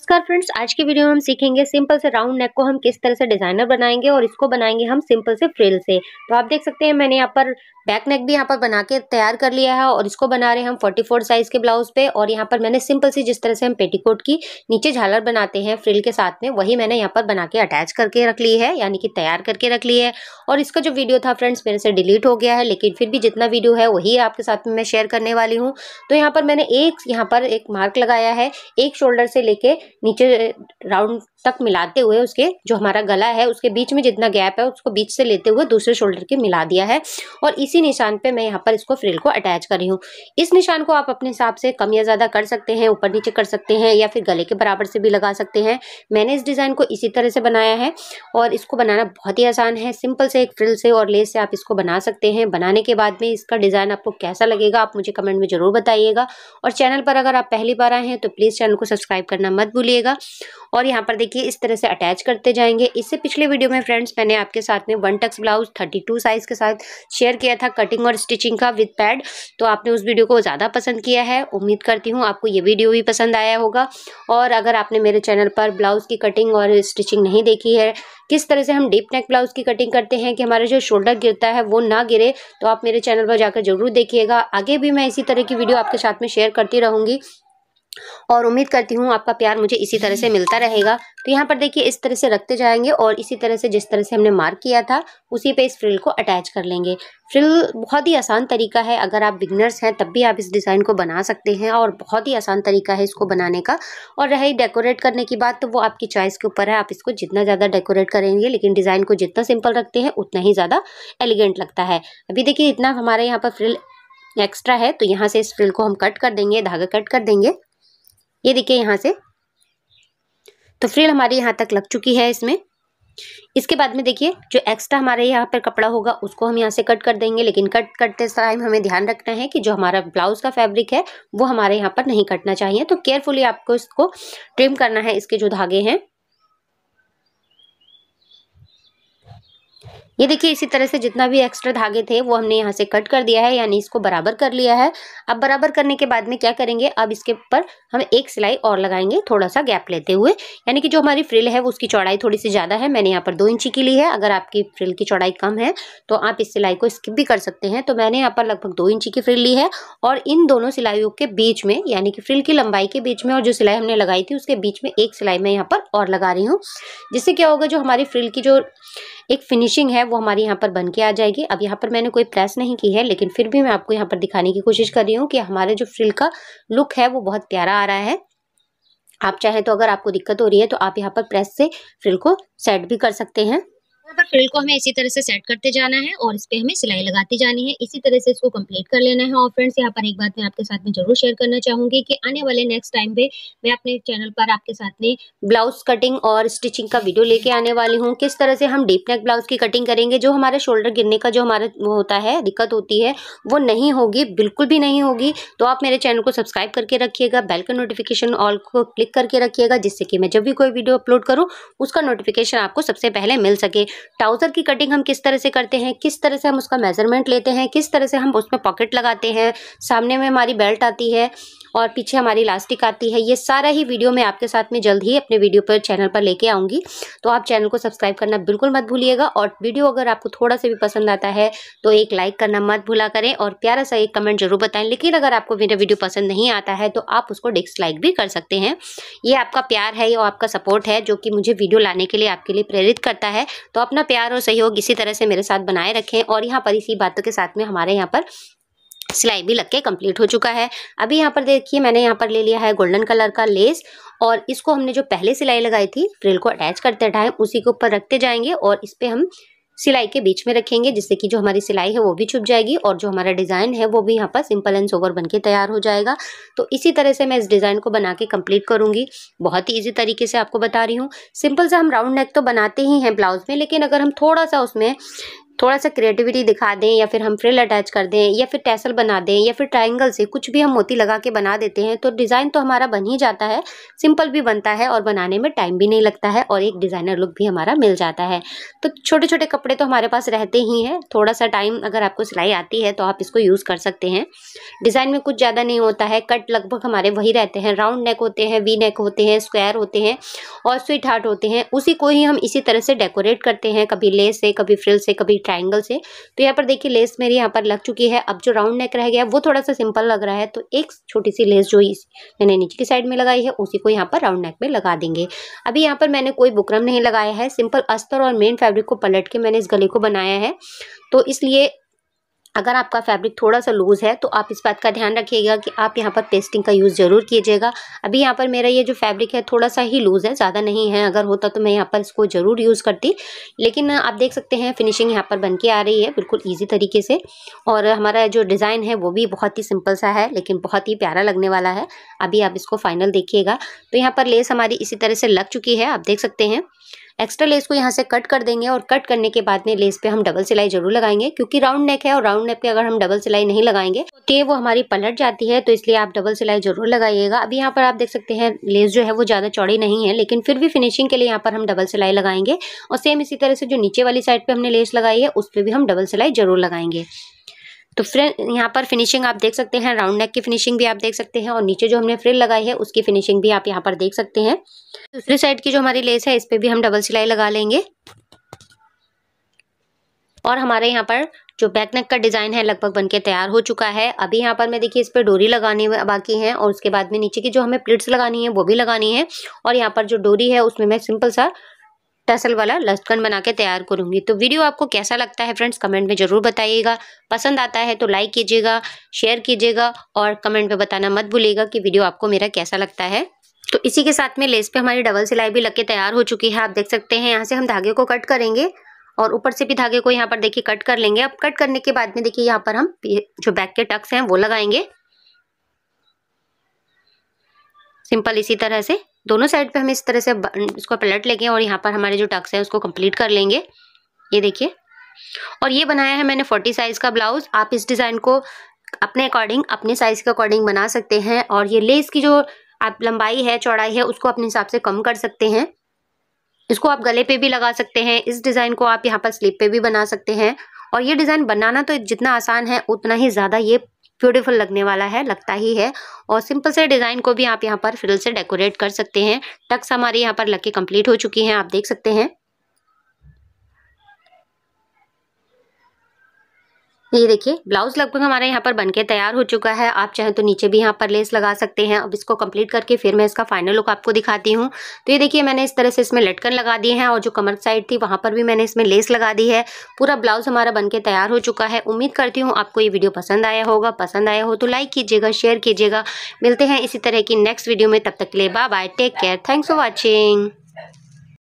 नमस्कार फ्रेंड्स आज के वीडियो में हम सीखेंगे सिंपल से राउंड नेक को हम किस तरह से डिजाइनर बनाएंगे और इसको बनाएंगे हम सिंपल से फ्रिल से तो आप देख सकते हैं मैंने यहाँ पर बैक नेक भी यहाँ पर बना के तैयार कर लिया है और इसको बना रहे हैं हम फोर्टी फोर साइज के ब्लाउज पे और यहाँ पर मैंने सिंपल से जिस तरह से हम पेटीकोट की नीचे झालर बनाते हैं फ्रिल के साथ में वही मैंने यहाँ पर बना के अटैच करके रख ली है यानी कि तैयार करके रख ली है और इसका जो वीडियो था फ्रेंड्स मेरे से डिलीट हो गया है लेकिन फिर भी जितना वीडियो है वही आपके साथ में मैं शेयर करने वाली हूँ तो यहाँ पर मैंने एक यहाँ पर एक मार्क लगाया है एक शोल्डर से लेके नीचे राउंड तक मिलाते हुए उसके जो हमारा गला है उसके बीच में जितना गैप है उसको बीच से लेते हुए दूसरे शोल्डर के मिला दिया है और इसी निशान पे मैं यहाँ पर इसको फ्रिल को अटैच कर रही हूँ इस निशान को आप अपने हिसाब से कम या ज़्यादा कर सकते हैं ऊपर नीचे कर सकते हैं या फिर गले के बराबर से भी लगा सकते हैं मैंने इस डिज़ाइन को इसी तरह से बनाया है और इसको बनाना बहुत ही आसान है सिंपल से एक फ्रिल से और लेस से आप इसको बना सकते हैं बनाने के बाद में इसका डिज़ाइन आपको कैसा लगेगा आप मुझे कमेंट में ज़रूर बताइएगा और चैनल पर अगर आप पहली बार आए हैं तो प्लीज़ चैनल को सब्सक्राइब करना मत भूलिएगा और यहाँ पर देखिए इस तरह से अटैच करते जाएंगे इससे पिछले वीडियो में फ्रेंड्स मैंने आपके साथ में one tucks blouse thirty two size के साथ शेयर किया था कटिंग और स्टिचिंग का विद पैड तो आपने उस वीडियो को ज़्यादा पसंद किया है उम्मीद करती हूँ आपको ये वीडियो भी पसंद आया होगा और अगर आपने मेरे चैनल पर ब्लाउज़ की कटिंग और स्टिचिंग नहीं देखी है किस तरह से हम डीप नेक ब्लाउज़ की कटिंग करते हैं कि हमारा जो शोल्डर गिरता है वो ना गिरे तो आप मेरे चैनल पर जाकर ज़रूर देखिएगा आगे भी मैं इसी तरह की वीडियो आपके साथ में शेयर करती रहूँगी और उम्मीद करती हूँ आपका प्यार मुझे इसी तरह से मिलता रहेगा तो यहाँ पर देखिए इस तरह से रखते जाएंगे और इसी तरह से जिस तरह से हमने मार्क किया था उसी पे इस फ्रिल को अटैच कर लेंगे फ्रिल बहुत ही आसान तरीका है अगर आप बिगनर्स हैं तब भी आप इस डिज़ाइन को बना सकते हैं और बहुत ही आसान तरीका है इसको बनाने का और रही डेकोरेट करने की बात तो वो आपकी चॉइस के ऊपर है आप इसको जितना ज़्यादा डेकोरेट करेंगे लेकिन डिज़ाइन को जितना सिंपल रखते हैं उतना ही ज़्यादा एलिगेंट लगता है अभी देखिए इतना हमारे यहाँ पर फ्रिल एक्स्ट्रा है तो यहाँ से इस फ्रिल को हम कट कर देंगे धागा कट कर देंगे ये देखिए यहाँ से तो फ्रिल हमारी यहाँ तक लग चुकी है इसमें इसके बाद में देखिए जो एक्स्ट्रा हमारे यहाँ पर कपड़ा होगा उसको हम यहाँ से कट कर देंगे लेकिन कट करते टाइम हमें ध्यान रखना है कि जो हमारा ब्लाउज़ का फैब्रिक है वो हमारे यहाँ पर नहीं कटना चाहिए तो केयरफुली आपको इसको ट्रिम करना है इसके जो धागे हैं ये देखिए इसी तरह से जितना भी एक्स्ट्रा धागे थे वो हमने यहाँ से कट कर दिया है यानी इसको बराबर कर लिया है अब बराबर करने के बाद में क्या करेंगे अब इसके ऊपर हम एक सिलाई और लगाएंगे थोड़ा सा गैप लेते हुए यानी कि जो हमारी फ्रिल है वो उसकी चौड़ाई थोड़ी सी ज़्यादा है मैंने यहाँ पर दो इंची की ली है अगर आपकी फ्रिल की चौड़ाई कम है तो आप इस सिलाई को स्किप भी कर सकते हैं तो मैंने यहाँ पर लगभग दो इंची की फ्रिल ली है और इन दोनों सिलाइयों के बीच में यानी कि फ्रिल की लंबाई के बीच में और जो सिलाई हमने लगाई थी उसके बीच में एक सिलाई मैं यहाँ पर और लगा रही हूँ जिससे क्या होगा जो हमारी फ्रिल की जो एक फिनिशिंग है वो हमारी यहाँ पर बन के आ जाएगी अब यहाँ पर मैंने कोई प्रेस नहीं की है लेकिन फिर भी मैं आपको यहाँ पर दिखाने की कोशिश कर रही हूँ कि हमारे जो फ्रिल का लुक है वो बहुत प्यारा आ रहा है आप चाहे तो अगर आपको दिक्कत हो रही है तो आप यहाँ पर प्रेस से फ्रिल को सेट भी कर सकते हैं यहाँ पर फ्रिल को हमें इसी तरह से सेट करते जाना है और इस पर हमें सिलाई लगाती जानी है इसी तरह से इसको कंप्लीट कर लेना है और फ्रेंड्स यहाँ पर एक बात मैं आपके साथ में जरूर शेयर करना चाहूंगी कि आने वाले नेक्स्ट टाइम पे मैं अपने चैनल पर आपके साथ में ब्लाउज कटिंग और स्टिचिंग का वीडियो लेके आने वाली हूँ किस तरह से हम डीप नेक ब्लाउज की कटिंग करेंगे जो हमारे शोल्डर गिरने का जो हमारा होता है दिक्कत होती है वो नहीं होगी बिल्कुल भी नहीं होगी तो आप मेरे चैनल को सब्सक्राइब करके रखिएगा बेल का नोटिफिकेशन ऑल को क्लिक करके रखिएगा जिससे कि मैं जब भी कोई वीडियो अपलोड करूँ उसका नोटिफिकेशन आपको सबसे पहले मिल सके ट्राउज़र की कटिंग हम किस तरह से करते हैं किस तरह से हम उसका मेज़रमेंट लेते हैं किस तरह से हम उसमें पॉकेट लगाते हैं सामने में हमारी बेल्ट आती है और पीछे हमारी इलास्टिक आती है ये सारा ही वीडियो मैं आपके साथ में जल्द ही अपने वीडियो पर चैनल पर लेके आऊँगी तो आप चैनल को सब्सक्राइब करना बिल्कुल मत भूलिएगा और वीडियो अगर आपको थोड़ा सा भी पसंद आता है तो एक लाइक करना मत भूला करें और प्यारा सा एक कमेंट जरूर बताएं लेकिन अगर आपको मेरा वीडियो पसंद नहीं आता है तो आप उसको डिसलाइक भी कर सकते हैं ये आपका प्यार है और आपका सपोर्ट है जो कि मुझे वीडियो लाने के लिए आपके लिए प्रेरित करता है तो अपना प्यार और सहयोग इसी तरह से मेरे साथ बनाए रखें और यहाँ पर इसी बातों के साथ में हमारे यहाँ पर सिलाई भी लग के कम्प्लीट हो चुका है अभी यहाँ पर देखिए मैंने यहाँ पर ले लिया है गोल्डन कलर का लेस और इसको हमने जो पहले सिलाई लगाई थी फ्रिल को अटैच करते टाइम उसी के ऊपर रखते जाएंगे और इस पर हम सिलाई के बीच में रखेंगे जिससे कि जो हमारी सिलाई है वो भी छुप जाएगी और जो हमारा डिज़ाइन है वो भी यहाँ पर सिंपल एंड सोवर बनके तैयार हो जाएगा तो इसी तरह से मैं इस डिज़ाइन को बना के कम्प्लीट करूँगी बहुत ही ईजी तरीके से आपको बता रही हूँ सिंपल सा हम राउंड नेक तो बनाते ही हैं ब्लाउज में लेकिन अगर हम थोड़ा सा उसमें थोड़ा सा क्रिएटिविटी दिखा दें या फिर हम फ्रिल अटैच कर दें या फिर टैसल बना दें या फिर ट्राइंगल से कुछ भी हम मोती लगा के बना देते हैं तो डिज़ाइन तो हमारा बन ही जाता है सिंपल भी बनता है और बनाने में टाइम भी नहीं लगता है और एक डिज़ाइनर लुक भी हमारा मिल जाता है तो छोटे छोटे कपड़े तो हमारे पास रहते ही हैं थोड़ा सा टाइम अगर आपको सिलाई आती है तो आप इसको यूज़ कर सकते हैं डिज़ाइन में कुछ ज़्यादा नहीं होता है कट लगभग हमारे वही रहते हैं राउंड नेक होते हैं वी नेक होते हैं स्क्वायर होते हैं और स्वीट हार्ट होते हैं उसी को ही हम इसी तरह से डेकोरेट करते हैं कभी लेस से कभी फ्रिल से कभी ट्राइंगल से तो यहाँ पर देखिए लेस मेरी यहाँ पर लग चुकी है अब जो राउंड नेक रह गया वो थोड़ा सा सिंपल लग रहा है तो एक छोटी सी लेस जो इस मैंने नीचे की साइड में लगाई है उसी को यहाँ पर राउंड नेक में लगा देंगे अभी यहाँ पर मैंने कोई बुकरम नहीं लगाया है सिंपल अस्तर और मेन फैब्रिक को पलट के मैंने इस गले को बनाया है तो इसलिए अगर आपका फैब्रिक थोड़ा सा लूज़ है तो आप इस बात का ध्यान रखिएगा कि आप यहाँ पर पेस्टिंग का यूज़ ज़रूर कीजिएगा अभी यहाँ पर मेरा ये जो फैब्रिक है थोड़ा सा ही लूज़ है ज़्यादा नहीं है अगर होता तो मैं यहाँ पर इसको ज़रूर यूज़ करती लेकिन आप देख सकते हैं फिनिशिंग यहाँ पर बन के आ रही है बिल्कुल ईजी तरीके से और हमारा जो डिज़ाइन है वो भी बहुत ही सिंपल सा है लेकिन बहुत ही प्यारा लगने वाला है अभी आप इसको फाइनल देखिएगा तो यहाँ पर लेस हमारी इसी तरह से लग चुकी है आप देख सकते हैं एक्स्ट्रा लेस को यहाँ से कट कर देंगे और कट करने के बाद में लेस पे हम डबल सिलाई जरूर लगाएंगे क्योंकि राउंड नेक है और राउंड नेक पे अगर हम डबल सिलाई नहीं लगाएंगे तो टेप वो हमारी पलट जाती है तो इसलिए आप डबल सिलाई जरूर लगाइएगा अभी यहाँ पर आप देख सकते हैं लेस जो है वो ज़्यादा चौड़ी नहीं है लेकिन फिर भी फिनिशिंग के लिए यहाँ पर हम डबल सिलाई लगाएंगे और सेम इसी तरह से जो नीचे वाली साइड पर हमने लेस लगाई है उस पर भी हम डबल सिलाई जरूर लगाएंगे तो फ्रेंड यहाँ पर फिनिशिंग आप देख सकते हैं राउंड नेक की फिनिशिंग भी आप देख सकते हैं और नीचे जो हमने फ्रिल लगाई है उसकी फिनिशिंग भी आप यहाँ पर देख सकते हैं दूसरी साइड की जो हमारी लेस है इस पर भी हम डबल सिलाई लगा लेंगे और हमारे यहाँ पर जो बैक नेक का डिज़ाइन है लगभग बनके तैयार हो चुका है अभी यहाँ पर मैं देखिए इस पर डोरी लगानी बाकी है और उसके बाद में नीचे की जो हमें प्लेट्स लगानी है वो भी लगानी है और यहाँ पर जो डोरी है उसमें मैं सिंपल सा टसल वाला लस्कन बना के तैयार करूँगी तो वीडियो आपको कैसा लगता है फ्रेंड्स कमेंट में ज़रूर बताइएगा पसंद आता है तो लाइक कीजिएगा शेयर कीजिएगा और कमेंट में बताना मत भूलिएगा कि वीडियो आपको मेरा कैसा लगता है तो इसी के साथ में लेस पे हमारी डबल सिलाई भी लग के तैयार हो चुकी है आप देख सकते हैं यहाँ से हम धागे को कट करेंगे और ऊपर से भी धागे को यहाँ पर देखिए कट कर लेंगे अब कट करने के बाद में देखिए यहाँ पर हम जो बैक के टक्स हैं वो लगाएंगे सिंपल इसी तरह से दोनों साइड पे हम इस तरह से इसको पलट लेंगे और यहाँ पर हमारे जो टक्स है उसको कंप्लीट कर लेंगे ये देखिए और ये बनाया है मैंने फोर्टी साइज़ का ब्लाउज़ आप इस डिज़ाइन को अपने अकॉर्डिंग अपने साइज़ के अकॉर्डिंग बना सकते हैं और ये लेस की जो आप लंबाई है चौड़ाई है उसको अपने हिसाब से कम कर सकते हैं इसको आप गले पे भी लगा सकते हैं इस डिज़ाइन को आप यहाँ पर स्लीप पे भी बना सकते हैं और ये डिज़ाइन बनाना तो जितना आसान है उतना ही ज़्यादा ये ब्यूटीफुल लगने वाला है लगता ही है और सिंपल से डिज़ाइन को भी आप यहाँ पर फ्रिल से डेकोरेट कर सकते हैं टक्स हमारे यहाँ पर लग के कम्प्लीट हो चुकी हैं आप देख सकते हैं ये देखिए ब्लाउज लगभग हमारे यहाँ पर बनके तैयार हो चुका है आप चाहें तो नीचे भी यहाँ पर लेस लगा सकते हैं अब इसको कंप्लीट करके फिर मैं इसका फाइनल लुक आपको दिखाती हूँ तो ये देखिए मैंने इस तरह से इसमें लटकन लगा दी है और जो कमर साइड थी वहाँ पर भी मैंने इसमें लेस लगा दी है पूरा ब्लाउज हमारा बन तैयार हो चुका है उम्मीद करती हूँ आपको ये वीडियो पसंद आया होगा पसंद आया हो तो लाइक कीजिएगा शेयर कीजिएगा मिलते हैं इसी तरह की नेक्स्ट वीडियो में तब तक के लिए bye bye take care thanks for watching